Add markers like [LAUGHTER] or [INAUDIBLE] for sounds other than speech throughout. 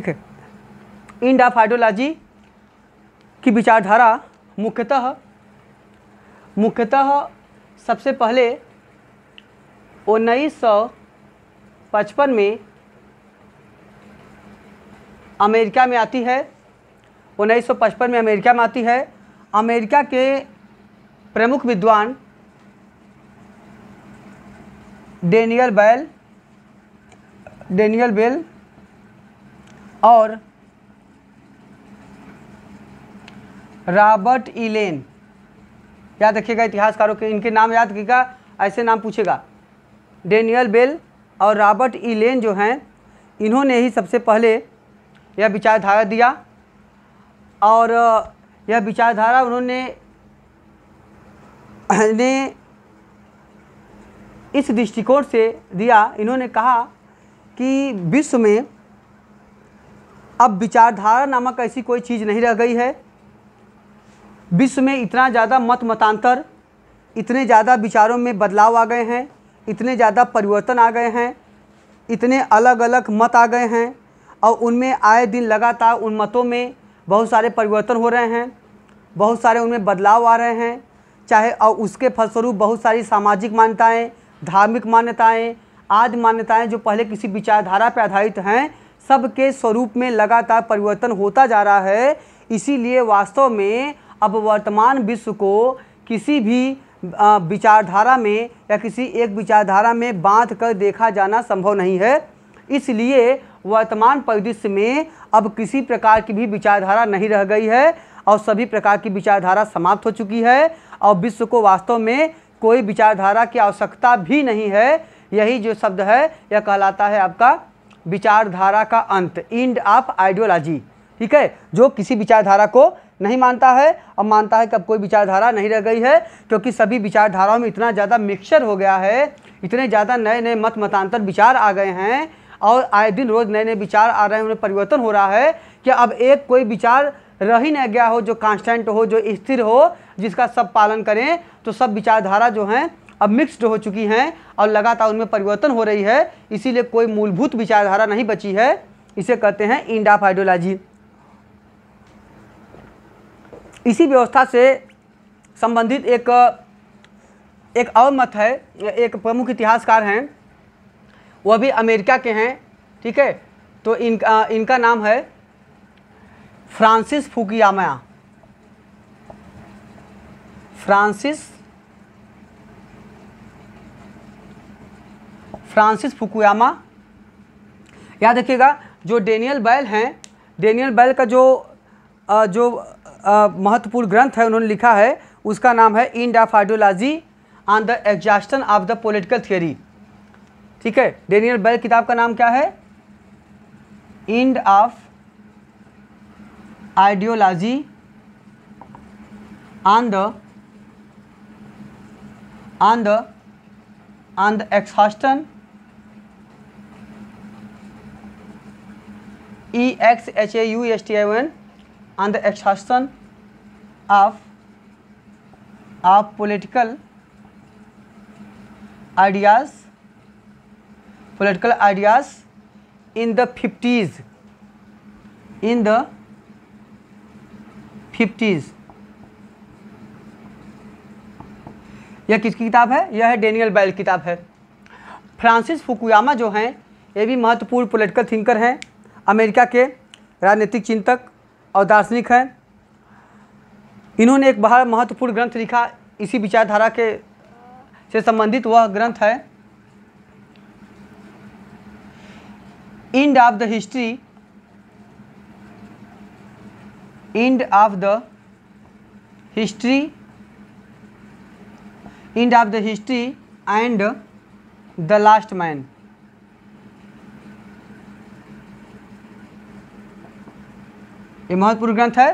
ठीक है end of ideology की विचारधारा मुख्यतः मुख्यतः सबसे पहले उन्नीस सौ पचपन में अमेरिका में आती है उन्नीस सौ पचपन में अमेरिका में आती है अमेरिका के प्रमुख विद्वान डेनियल बैल डेनियल बेल और रॉबर्ट इलेन याद रखिएगा इतिहासकारों के इनके नाम याद रखिएगा ऐसे नाम पूछेगा डेनियल बेल और रॉबर्ट इलेन जो हैं इन्होंने ही सबसे पहले यह विचारधारा दिया और यह विचारधारा उन्होंने ने इस दृष्टिकोण से दिया इन्होंने कहा कि विश्व में अब विचारधारा नामक ऐसी कोई चीज़ नहीं रह गई है विश्व में इतना ज़्यादा मत मतांतर इतने ज़्यादा विचारों में बदलाव आ गए हैं इतने ज़्यादा परिवर्तन आ गए हैं इतने अलग अलग मत आ गए हैं और उनमें आए दिन लगातार उन मतों में बहुत सारे परिवर्तन हो रहे हैं बहुत सारे उनमें बदलाव आ रहे हैं चाहे और उसके फलस्वरूप बहुत सारी सामाजिक मान्यताएँ धार्मिक मान्यताएँ आदि मान्यताएँ जो पहले किसी विचारधारा पर आधारित हैं सबके स्वरूप में लगातार परिवर्तन होता जा रहा है इसीलिए वास्तव में अब वर्तमान विश्व को किसी भी विचारधारा में या किसी एक विचारधारा में बांध कर देखा जाना संभव नहीं है इसलिए वर्तमान परिदृश्य में अब किसी प्रकार की भी विचारधारा नहीं रह गई है और सभी प्रकार की विचारधारा समाप्त हो चुकी है और विश्व को वास्तव में कोई विचारधारा की आवश्यकता भी नहीं है यही जो शब्द है यह कहलाता है आपका विचारधारा का अंत इंड ऑफ आइडियोलॉजी ठीक है जो किसी विचारधारा को नहीं मानता है अब मानता है कि अब कोई विचारधारा नहीं रह गई है क्योंकि सभी विचारधाराओं में इतना ज़्यादा मिक्सचर हो गया है इतने ज़्यादा नए नए मत मतांतर विचार आ गए हैं और आए दिन रोज़ नए नए विचार आ रहे हैं उन्हें परिवर्तन हो रहा है कि अब एक कोई विचार रह ही नहीं गया हो जो कांस्टेंट हो जो स्थिर हो जिसका सब पालन करें तो सब विचारधारा जो हैं अब मिक्स्ड हो चुकी हैं और लगातार उनमें परिवर्तन हो रही है इसीलिए कोई मूलभूत विचारधारा नहीं बची है इसे कहते हैं इंडाफ आइडियोलॉजी इसी व्यवस्था से संबंधित एक एक और मत है एक प्रमुख इतिहासकार हैं वह भी अमेरिका के हैं ठीक है तो इनका इनका नाम है Francis Fukuyama Francis Francis Fukuyama याद देखिएगा जो डेनियल बैल हैं डेनियल बैल का जो जो महत्वपूर्ण ग्रंथ है उन्होंने लिखा है उसका नाम है end of ideology on the exhaustion of the political theory ठीक है डेनियल बैल किताब का नाम क्या है end of ideology on the on the on the exhaustion E X H A U S T I N on the exhaustion of of political ideas political ideas in the fifties in the fifties यह किसकी किताब है यह है Daniel Bell किताब है Francis Fukuyama जो हैं ये भी महत्वपूर्ण पोलिटिकल थिंकर हैं अमेरिका के राजनीतिक चिंतक और दार्शनिक हैं इन्होंने एक बहुत महत्वपूर्ण ग्रंथ लिखा इसी विचारधारा के से संबंधित वह ग्रंथ है end of the history end of the history end of the history and the last man ये महत्वपूर्ण ग्रंथ है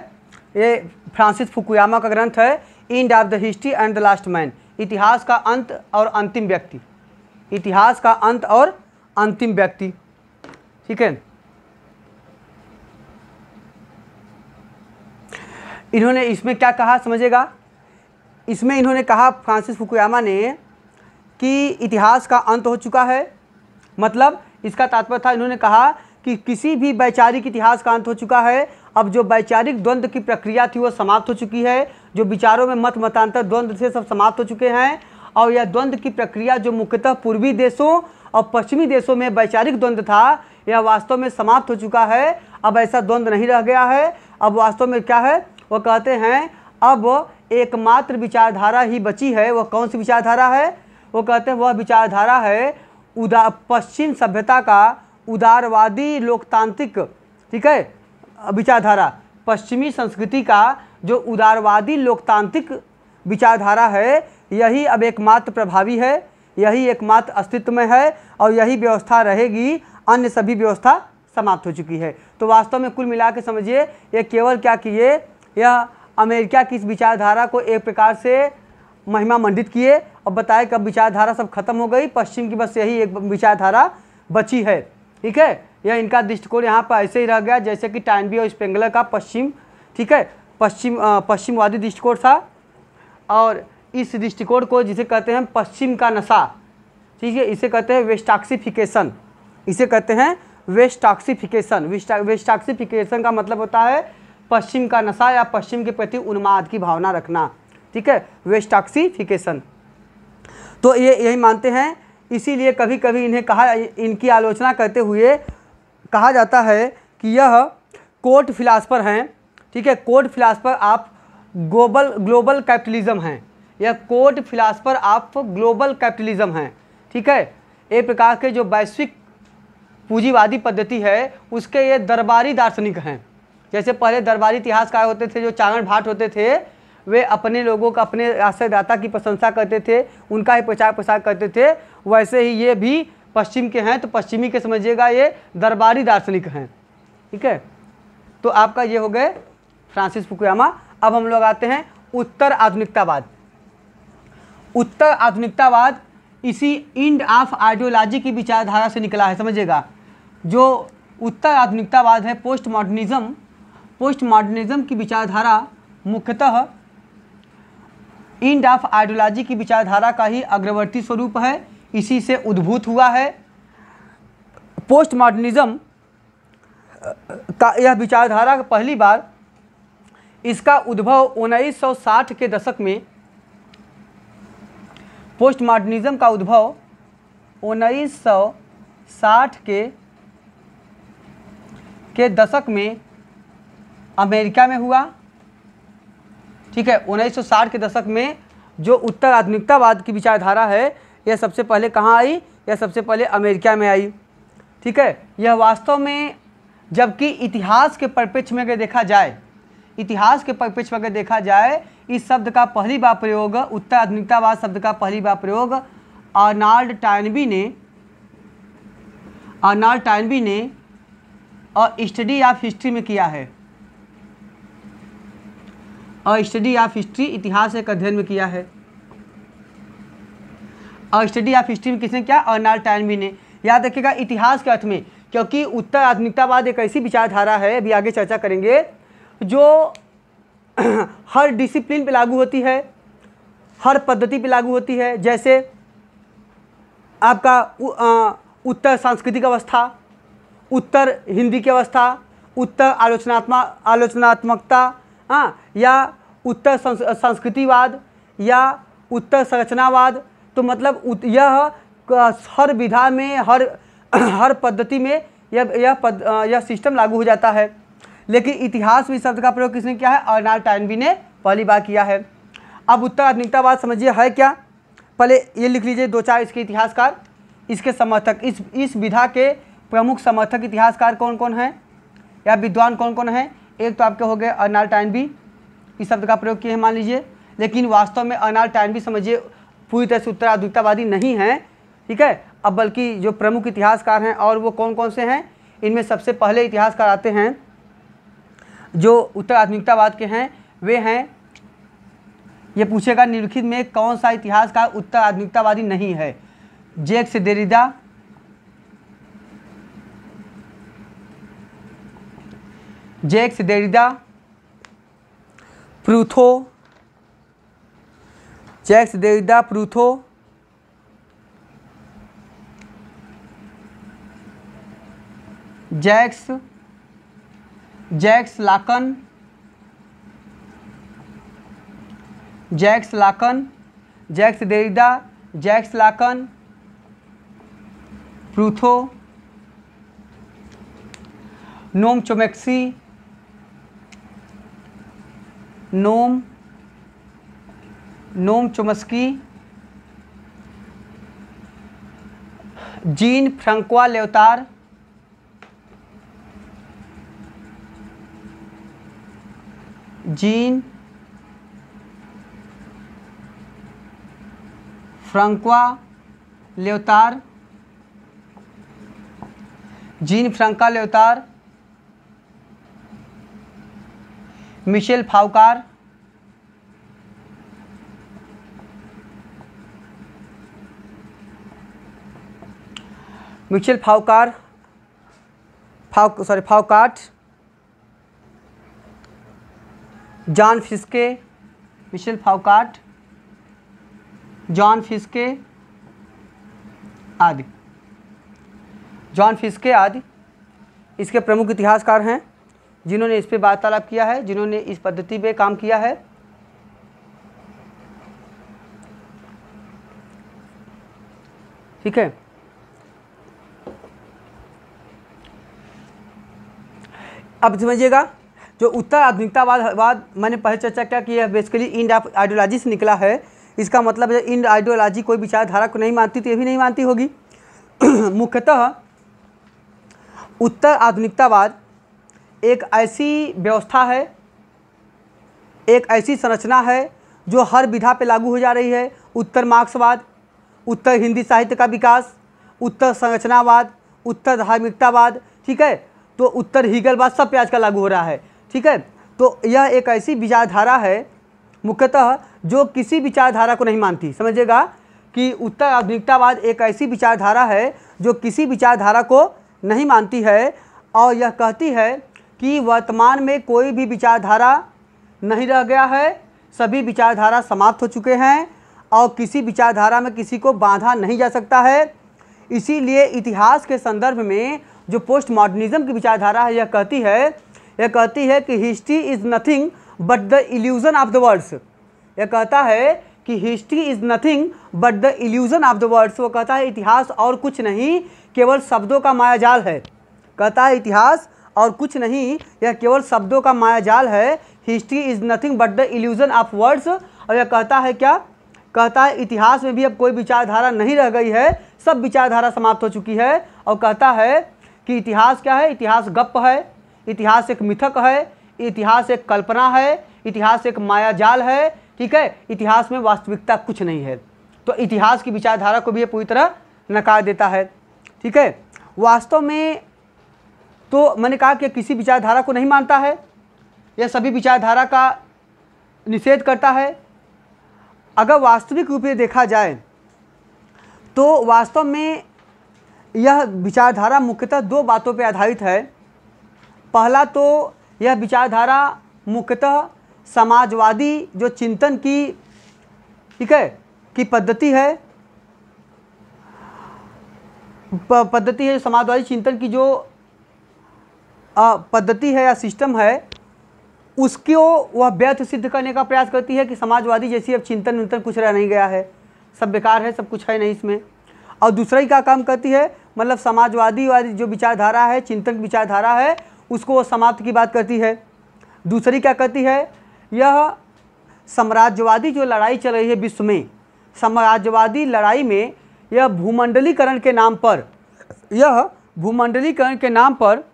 ये फ्रांसिस फुकुयामा का ग्रंथ है end of the history and the last man इतिहास का अंत और अंतिम व्यक्ति इतिहास का अंत और अंतिम व्यक्ति ठीक है इन्होंने इसमें क्या कहा समझेगा इसमें इन्होंने कहा फ्रांसिस फुकुयामा ने कि इतिहास का अंत हो चुका है मतलब इसका तात्पर्य था इन्होंने कहा कि किसी भी वैचारिक इतिहास का अंत हो चुका है अब जो वैचारिक द्वंद्व की प्रक्रिया थी वो समाप्त हो चुकी है जो विचारों में मत मतांतर द्वंद्व से सब समाप्त हो चुके हैं और यह द्वंद्व की प्रक्रिया जो मुख्यतः पूर्वी देशों और पश्चिमी देशों में वैचारिक द्वंद्व था यह वास्तव में समाप्त हो चुका है अब ऐसा द्वंद्व नहीं रह गया है अब वास्तव में क्या है वो कहते हैं अब एकमात्र विचारधारा ही बची है वह कौन सी विचारधारा है वो कहते हैं वह विचारधारा है उदा पश्चिम सभ्यता का उदारवादी लोकतांत्रिक ठीक है विचारधारा पश्चिमी संस्कृति का जो उदारवादी लोकतांत्रिक विचारधारा है यही अब एकमात्र प्रभावी है यही एकमात्र अस्तित्व में है और यही व्यवस्था रहेगी अन्य सभी व्यवस्था समाप्त हो चुकी है तो वास्तव में कुल मिला के समझिए ये केवल क्या किए यह अमेरिका की इस विचारधारा को एक प्रकार से महिमा मंडित किए और बताए कब विचारधारा सब खत्म हो गई पश्चिम की बस यही एक विचारधारा बची है ठीक है या इनका दृष्टिकोण यहाँ पर ऐसे ही रह गया जैसे कि टाइनबी और स्पेंगलर का पश्चिम ठीक है पश्चिम पश्चिमवादी दृष्टिकोण था और इस दृष्टिकोण को जिसे कहते हैं पश्चिम का नशा ठीक है इसे कहते हैं वेस्टाक्सीफिकेशन इसे कहते हैं वेस्टाक्सीफिकेशन वेस्टाक्सीफिकेशन का मतलब होता है पश्चिम का नशा या पश्चिम के प्रति उन्माद की भावना रखना ठीक है वेस्टाक्सीफिकेशन तो ये यही मानते हैं इसीलिए कभी कभी इन्हें कहा इनकी आलोचना करते हुए कहा जाता है कि यह कोट फिलासफर हैं ठीक है कोर्ट फिलासफर आप ग्लोबल ग्लोबल कैपिटलिज्म हैं यह कोट फिलासफर आप ग्लोबल कैपिटलिज्म हैं ठीक है एक प्रकार के जो वैश्विक पूंजीवादी पद्धति है उसके ये दरबारी दार्शनिक हैं जैसे पहले दरबारी इतिहासकार होते थे जो चारण भाट होते थे वे अपने लोगों का अपने आश्रयदाता की प्रशंसा करते थे उनका ही प्रचार प्रसार करते थे वैसे ही ये भी पश्चिम के हैं तो पश्चिमी के समझिएगा ये दरबारी दार्शनिक हैं ठीक है तो आपका ये हो गए फ्रांसिस फुकुयामा अब हम लोग आते हैं उत्तर आधुनिकतावाद उत्तर आधुनिकतावाद इसी इंड ऑफ आइडियोलॉजी की विचारधारा से निकला है समझिएगा जो उत्तर आधुनिकतावाद है पोस्ट मॉडर्निज्म पोस्ट मॉडर्निज्म की विचारधारा मुख्यतः इंड ऑफ आइडियोलॉजी की विचारधारा का ही अग्रवर्ती स्वरूप है इसी से उद्भूत हुआ है पोस्ट मॉडर्निज़्म का यह विचारधारा पहली बार इसका उद्भव 1960 के दशक में पोस्ट मॉडर्निज़्म का उद्भव 1960 के के दशक में अमेरिका में हुआ ठीक है 1960 के दशक में जो उत्तर आधुनिकतावाद की विचारधारा है यह सबसे पहले कहाँ आई यह सबसे पहले अमेरिका में आई ठीक है यह वास्तव में जबकि इतिहास के परिप्रेक्ष्य में अगर देखा जाए इतिहास के परिप्रेक्ष्य में अगर देखा जाए इस शब्द का पहली बार प्रयोग उत्तर आधुनिकतावाद शब्द का पहली बार प्रयोग अर्नाल्ड टाइनबी ने अर्नाल्ड टाइनबी ने और स्टडी ऑफ हिस्ट्री में किया है और स्टडी ऑफ हिस्ट्री इतिहास एक अध्ययन में किया है और स्टडी ऑफ हिस्ट्री में किसने किया अर्नाल्ड टाइनवी ने याद रखिएगा इतिहास के अर्थ में क्योंकि उत्तर आधुनिकतावाद एक ऐसी विचारधारा है अभी आगे चर्चा करेंगे जो [CLEARS THROAT] हर डिसिप्लिन पे लागू होती है हर पद्धति पे लागू होती है जैसे आपका उत्तर सांस्कृतिक अवस्था उत्तर हिंदी की अवस्था उत्तर आलोचनात्मक आलोचनात्मकता हाँ या उत्तर संस्कृतिवाद या उत्तर संरचनावाद तो मतलब यह हर विधा में हर [CLEARS THROAT] हर पद्धति में यह यह पद यह सिस्टम लागू हो जाता है लेकिन इतिहास में शब्द का प्रयोग किसने किया है अर्नाल्ड टाइनवी ने पहली बार किया है अब उत्तर आधुनिकतावाद समझिए है क्या पहले ये लिख लीजिए दो चार इसके इतिहासकार इसके समर्थक इस इस विधा के प्रमुख समर्थक इतिहासकार कौन कौन हैं या विद्वान कौन कौन हैं एक तो आपके हो गए अर्नाल्ड टाइनवी इस शब्द का प्रयोग किए हैं मान लीजिए लेकिन वास्तव में अर्नाल्ड टाइनवी समझिए पूरी तरह से उत्तराधिकतावादी नहीं हैं ठीक है अब बल्कि जो प्रमुख इतिहासकार हैं और वो कौन कौन से हैं इनमें सबसे पहले इतिहासकार आते हैं जो उत्तराधुनिकतावाद के हैं वे हैं ये पूछेगा निरीक्षित में कौन सा इतिहासकार उत्तर आधुनिकतावादी नहीं है जेक्स जेक जेक्स देरिदा प्रूथो चेक्स देविदा प्रूथो Jacques Jacques Lacan Jacques Lacan Jacques देविदा जैक्स लाकन प्रूथो Noam Chomsky Noam Noam Chomsky Jean François Lyotard Jean François Lyotard Jean François Lyotard Michel Foucault Michel Foucault फाउ sorry Foucault John Fiske Michel Foucault John Fiske आदि John Fiske आदि इसके प्रमुख इतिहासकार हैं जिन्होंने इस पर वार्तालाप किया है जिन्होंने इस पद्धति पे काम किया है ठीक है अब समझिएगा जो उत्तर आधुनिकतावाद मैंने पहले चर्चा क्या किया है बेसिकली इंड आइडियोलॉजी से निकला है इसका मतलब है इंड आइडियोलॉजी कोई विचारधारा को नहीं मानती तो ये भी नहीं मानती होगी [CLEARS THROAT] मुख्यतः उत्तर आधुनिकतावाद एक ऐसी व्यवस्था है एक ऐसी संरचना है जो हर विधा पे लागू हो जा रही है उत्तर मार्क्सवाद उत्तर हिंदी साहित्य का विकास उत्तर संरचनावाद उत्तर धार्मिकतावाद ठीक है तो उत्तर हीगल बादशाह पे प्याज का लागू हो रहा है ठीक है तो यह एक ऐसी विचारधारा है मुख्यतः जो किसी विचारधारा को नहीं मानती समझिएगा कि उत्तर आधुनिकतावाद एक ऐसी विचारधारा है जो किसी विचारधारा को नहीं मानती है और यह कहती है कि वर्तमान में कोई भी विचारधारा नहीं रह गया है सभी विचारधारा समाप्त हो चुके हैं और किसी विचारधारा में किसी को बांधा नहीं जा सकता है इसीलिए इतिहास के संदर्भ में जो पोस्ट मॉडर्निज्म की विचारधारा है यह कहती है यह कहती है कि history is nothing but the illusion of the words यह कहता है कि history is nothing but the illusion of the words वो कहता है इतिहास और कुछ नहीं केवल शब्दों का मायाजाल है कहता है इतिहास और कुछ नहीं यह केवल शब्दों का मायाजाल है history is nothing but the illusion of words और यह कहता है क्या कहता है इतिहास में भी अब कोई विचारधारा नहीं रह गई है सब विचारधारा समाप्त हो चुकी है और कहता है कि इतिहास क्या है इतिहास गप है इतिहास एक मिथक है इतिहास एक कल्पना है इतिहास एक मायाजाल है ठीक है इतिहास में वास्तविकता कुछ नहीं है तो इतिहास की विचारधारा को भी ये पूरी तरह नकार देता है ठीक है वास्तव में तो मैंने कहा कि किसी विचारधारा को नहीं मानता है यह सभी विचारधारा का निषेध करता है अगर वास्तविक रूप से देखा जाए तो वास्तव में यह विचारधारा मुख्यतः दो बातों पर आधारित है पहला तो यह विचारधारा मुख्यतः समाजवादी जो चिंतन की ठीक है की पद्धति है पद्धति है समाजवादी चिंतन की जो पद्धति है या सिस्टम है उसको वह व्यर्थ सिद्ध करने का प्रयास करती है कि समाजवादी जैसी अब चिंतन विंतन कुछ रह नहीं गया है सब बेकार है सब कुछ है नहीं इसमें और दूसरा ही का काम करती है मतलब समाजवादी वादी जो विचारधारा है चिंतन विचारधारा है उसको वो समाप्त की बात करती है दूसरी क्या कहती है यह साम्राज्यवादी जो लड़ाई चल रही है विश्व में साम्राज्यवादी लड़ाई में यह भूमंडलीकरण के नाम पर यह भूमंडलीकरण के नाम पर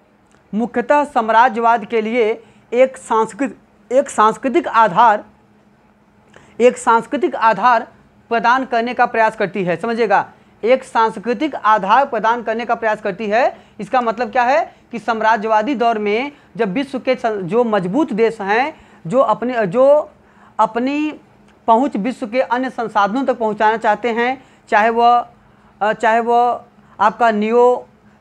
मुख्यतः साम्राज्यवाद के लिए एक सांस्कृत एक सांस्कृतिक आधार एक सांस्कृतिक आधार प्रदान करने का प्रयास करती है समझिएगा एक सांस्कृतिक आधार प्रदान करने का प्रयास करती है इसका मतलब क्या है कि साम्राज्यवादी दौर में जब विश्व के जो मजबूत देश हैं जो अपने जो अपनी पहुंच विश्व के अन्य संसाधनों तक पहुंचाना चाहते हैं चाहे वह चाहे वह आपका नियो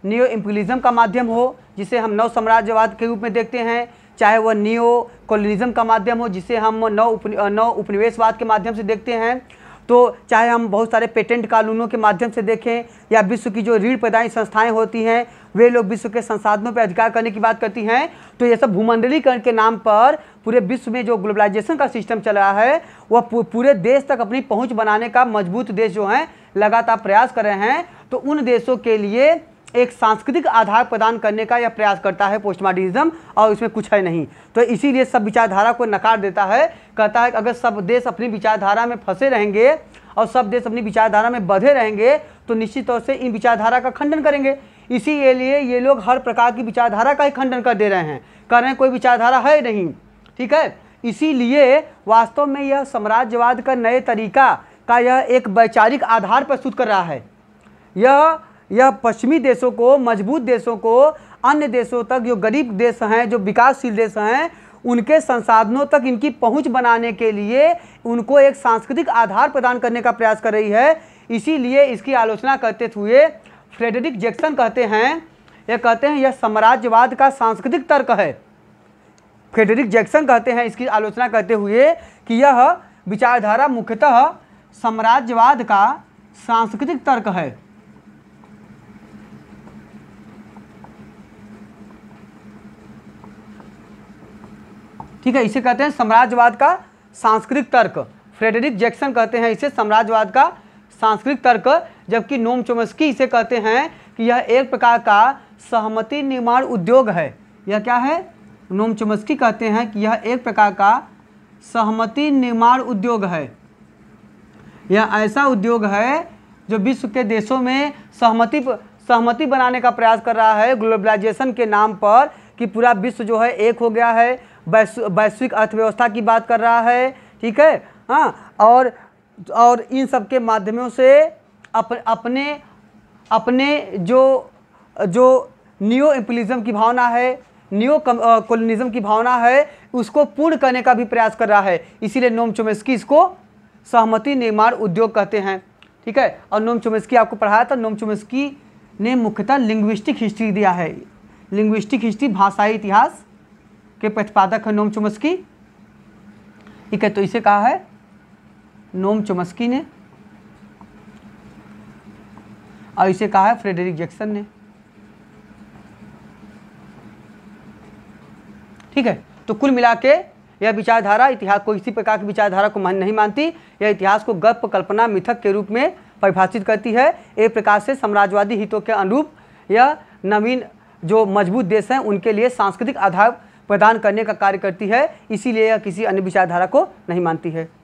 नियो इम्पलिज़म का माध्यम हो जिसे हम नव साम्राज्यवाद के रूप में देखते हैं चाहे वह नियो कॉलोनिज्म का माध्यम हो जिसे हम नव उप नव उपनिवेशवाद के माध्यम से देखते हैं तो चाहे हम बहुत सारे पेटेंट कानूनों के माध्यम से देखें या विश्व की जो ऋण प्रदायी संस्थाएं होती हैं वे लोग विश्व के संसाधनों पर अधिकार करने की बात करती हैं तो ये सब भूमंडलीकरण के नाम पर पूरे विश्व में जो ग्लोबलाइजेशन का सिस्टम चल रहा है वह पूरे देश तक अपनी पहुँच बनाने का मजबूत देश जो हैं लगातार प्रयास कर रहे हैं तो उन देशों के लिए एक सांस्कृतिक आधार प्रदान करने का यह प्रयास करता है पोस्टमार्टिज्म और इसमें कुछ है नहीं तो इसीलिए सब विचारधारा को नकार देता है कहता है कि अगर सब देश अपनी विचारधारा में फंसे रहेंगे और सब देश अपनी विचारधारा में बधे रहेंगे तो निश्चित तौर से इन विचारधारा का खंडन करेंगे इसी लिए ये लोग हर प्रकार की विचारधारा का ही खंडन कर दे रहे हैं कह रहे हैं कोई विचारधारा है नहीं ठीक है इसीलिए वास्तव में यह साम्राज्यवाद का नए तरीका का यह एक वैचारिक आधार प्रस्तुत कर रहा है यह यह पश्चिमी देशों को मजबूत देशों को अन्य देशों तक जो गरीब देश हैं जो विकासशील देश हैं उनके संसाधनों तक इनकी पहुंच बनाने के लिए उनको एक सांस्कृतिक आधार प्रदान करने का प्रयास कर रही है इसीलिए इसकी आलोचना करते हुए फ्रेडरिक जैक्सन कहते हैं यह कहते हैं यह साम्राज्यवाद का सांस्कृतिक तर्क है फ्रेडरिक जैक्सन कहते हैं इसकी आलोचना करते हुए कि यह विचारधारा मुख्यतः साम्राज्यवाद का सांस्कृतिक तर्क है ठीक है इसे कहते हैं साम्राज्यवाद का सांस्कृतिक तर्क फ्रेडरिक जैक्सन कहते हैं इसे साम्राज्यवाद का सांस्कृतिक तर्क जबकि नोम चोमस्की इसे कहते हैं कि यह एक प्रकार का सहमति निर्माण उद्योग है यह क्या है नोम चोमस्की कहते हैं कि यह एक प्रकार का सहमति निर्माण उद्योग है यह ऐसा उद्योग है जो विश्व के देशों में सहमति सहमति बनाने का प्रयास कर रहा है ग्लोबलाइजेशन के नाम पर कि पूरा विश्व जो है एक हो गया है वैश्विक अर्थव्यवस्था की बात कर रहा है ठीक है हाँ और और इन सब के माध्यमों से अप, अपने अपने जो जो न्यू एम्पलिज्म की भावना है न्यू कॉलोनिज्म की भावना है उसको पूर्ण करने का भी प्रयास कर रहा है इसीलिए नोम चोमेस्की इसको सहमति निर्माण उद्योग कहते हैं ठीक है और नोम चोमेस्की आपको पढ़ाया था नोम चोमेस्की ने मुख्यतः लिंग्विस्टिक हिस्ट्री दिया है लिंग्विस्टिक हिस्ट्री भाषाई इतिहास के प्रतिपादक है नोम चुमस्की ठीक है तो इसे कहा है नोम चुमस्की ने और इसे कहा है फ्रेडरिक जैक्सन ने ठीक है तो कुल मिला के यह विचारधारा इतिहास को इसी प्रकार की विचारधारा को मान नहीं मानती यह इतिहास को गर्प कल्पना मिथक के रूप में परिभाषित करती है एक प्रकार से साम्राज्यवादी हितों के अनुरूप यह नवीन जो मजबूत देश हैं उनके लिए सांस्कृतिक आधार प्रदान करने का कार्य करती है इसीलिए यह किसी अन्य विचारधारा को नहीं मानती है